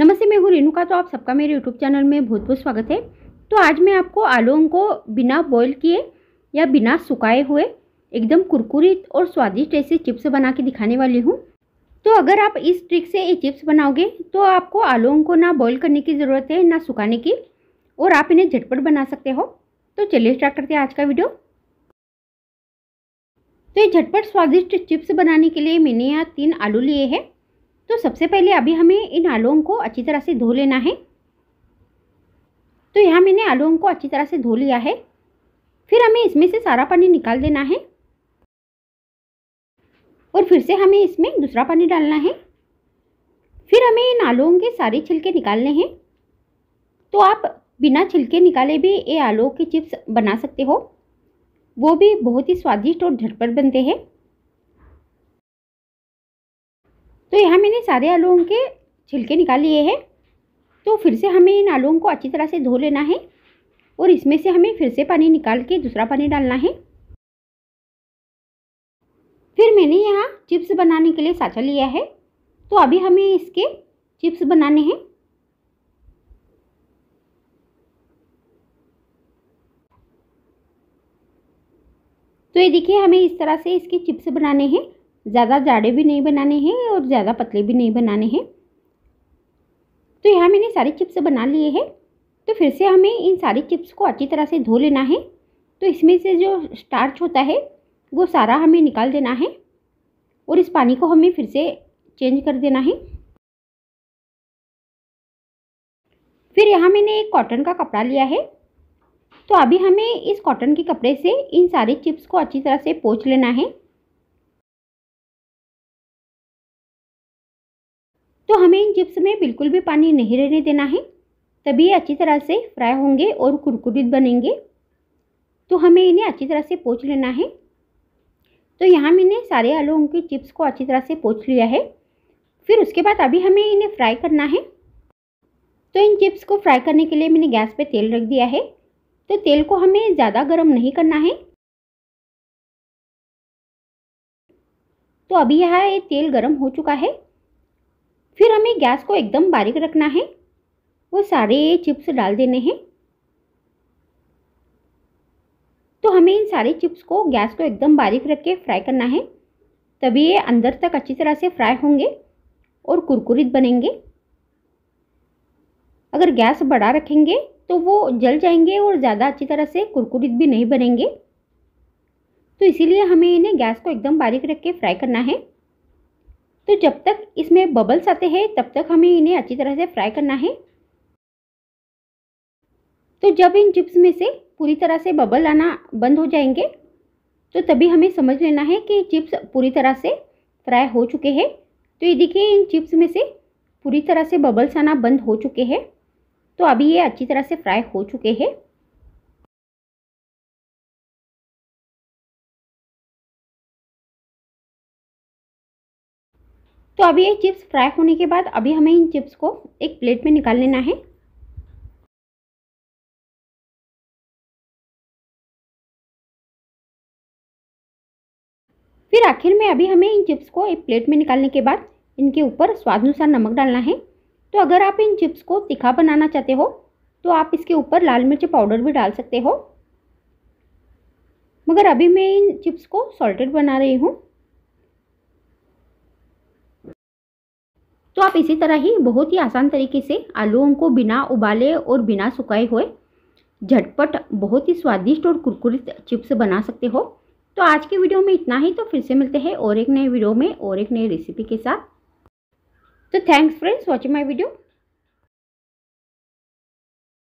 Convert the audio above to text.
नमस्ते मैं हूँ रेणुका तो आप सबका मेरे यूट्यूब चैनल में बहुत बहुत स्वागत है तो आज मैं आपको आलूओं को बिना बॉईल किए या बिना सुखाए हुए एकदम कुरकुरित और स्वादिष्ट ऐसे चिप्स बना के दिखाने वाली हूँ तो अगर आप इस ट्रिक से ये चिप्स बनाओगे तो आपको आलूओं को ना बॉईल करने की ज़रूरत है ना सुखाने की और आप इन्हें झटपट बना सकते हो तो चलिए स्टार्ट करते हैं आज का वीडियो तो ये झटपट स्वादिष्ट चिप्स बनाने के लिए मैंने यहाँ तीन आलू लिए हैं तो सबसे पहले अभी हमें इन आलूओं को अच्छी तरह से धो लेना है तो यहाँ मैंने आलूओं को अच्छी तरह से धो लिया है फिर हमें इसमें से सारा पानी निकाल देना है और फिर से हमें इसमें दूसरा पानी डालना है फिर हमें इन आलूओं के सारे छिलके निकालने हैं तो आप बिना छिलके निकाले भी ये आलू के चिप्स बना सकते हो वो भी बहुत ही स्वादिष्ट और झटपट बनते हैं तो यहाँ मैंने सारे आलूओं के छिलके निकाल लिए हैं तो फिर से हमें इन आलूओं को अच्छी तरह से धो लेना है और इसमें से हमें फिर से पानी निकाल के दूसरा पानी डालना है फिर मैंने यहाँ चिप्स बनाने के लिए साँचा लिया है तो अभी हमें इसके चिप्स बनाने हैं तो ये देखिए हमें इस तरह से इसके चिप्स बनाने हैं ज़्यादा जाड़े भी नहीं बनाने हैं और ज़्यादा पतले भी नहीं बनाने हैं तो यहाँ मैंने सारे चिप्स बना लिए हैं तो फिर से हमें इन सारे चिप्स को अच्छी तरह से धो लेना है तो इसमें से जो स्टार्च होता है वो सारा हमें निकाल देना है और इस पानी को हमें फिर से चेंज कर देना है फिर यहाँ मैंने एक कॉटन का कपड़ा लिया है तो अभी हमें इस कॉटन के कपड़े से इन सारे चिप्स को अच्छी तरह से पोछ लेना है तो हमें इन चिप्स में बिल्कुल भी पानी नहीं रहने देना है तभी अच्छी तरह से फ्राई होंगे और कुरकुरित बनेंगे तो हमें इन्हें अच्छी तरह से पोछ लेना है तो यहाँ मैंने सारे आलूओं के चिप्स को अच्छी तरह से पोछ लिया है फिर उसके बाद अभी हमें इन्हें फ्राई करना है तो इन चिप्स को फ्राई करने के लिए मैंने गैस पे तेल रख दिया है तो तेल को हमें ज़्यादा गर्म नहीं करना है तो अभी यहाँ ये तेल गर्म हो चुका है फिर हमें गैस को एकदम बारीक रखना है वो सारे चिप्स डाल देने हैं तो हमें इन सारे चिप्स को गैस को एकदम बारीक रख के फ्राई करना है तभी ये अंदर तक अच्छी तरह से फ्राई होंगे और कुरकुरित बनेंगे अगर गैस बड़ा रखेंगे तो वो जल जाएंगे और ज़्यादा अच्छी तरह से कुरकुरित भी नहीं बनेंगे तो इसीलिए हमें इन्हें गैस को एकदम बारीक रख के फ्राई करना है तो जब तक इसमें बबल्स आते हैं तब तक हमें इन्हें अच्छी तरह से फ्राई करना है तो जब इन चिप्स में से पूरी तरह से बबल आना बंद हो जाएंगे तो तभी हमें समझ लेना है कि चिप्स पूरी तरह से फ्राई हो चुके हैं तो ये देखिए इन चिप्स में से पूरी तरह से बबल्स आना बंद हो चुके हैं तो अभी ये अच्छी तरह से फ्राई हो चुके हैं तो अभी ये चिप्स फ्राई होने के बाद अभी हमें इन चिप्स को एक प्लेट में निकाल लेना है फिर आखिर में अभी हमें इन चिप्स को एक प्लेट में निकालने के बाद इनके ऊपर स्वाद अनुसार नमक डालना है तो अगर आप इन चिप्स को तीखा बनाना चाहते हो तो आप इसके ऊपर लाल मिर्च पाउडर भी डाल सकते हो मगर अभी मैं इन चिप्स को सॉल्टेड बना रही हूँ तो आप इसी तरह ही बहुत ही आसान तरीके से आलूओं को बिना उबाले और बिना सुखाए हुए झटपट बहुत ही स्वादिष्ट और कुरकुरित चिप्स बना सकते हो तो आज के वीडियो में इतना ही तो फिर से मिलते हैं और एक नए वीडियो में और एक नई रेसिपी के साथ तो thanks friends watching my video